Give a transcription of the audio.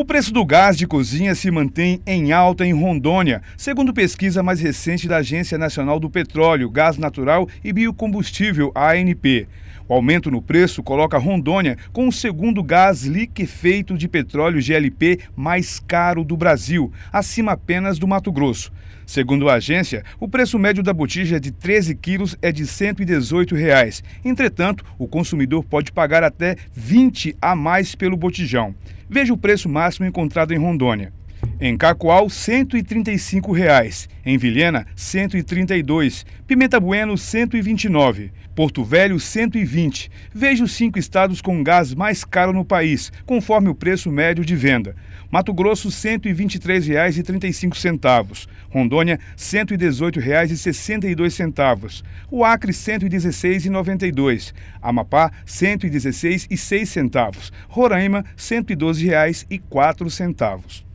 O preço do gás de cozinha se mantém em alta em Rondônia, segundo pesquisa mais recente da Agência Nacional do Petróleo, Gás Natural e Biocombustível, ANP. O aumento no preço coloca Rondônia com o segundo gás liquefeito de petróleo GLP mais caro do Brasil, acima apenas do Mato Grosso. Segundo a agência, o preço médio da botija de 13 quilos é de R$ 118. Reais. Entretanto, o consumidor pode pagar até 20 a mais pelo botijão. Veja o preço máximo encontrado em Rondônia. Em Cacoal, R$ 135,00. Em Vilhena, R$ 132. Pimenta Bueno, R$ 129. Porto Velho, R$ 120. Veja os cinco estados com gás mais caro no país, conforme o preço médio de venda. Mato Grosso, R$ 123,35. Rondônia, R$ 118,62. O Acre, R$ 116,92. Amapá, R$ 116,06. Roraima, R$ 112,04.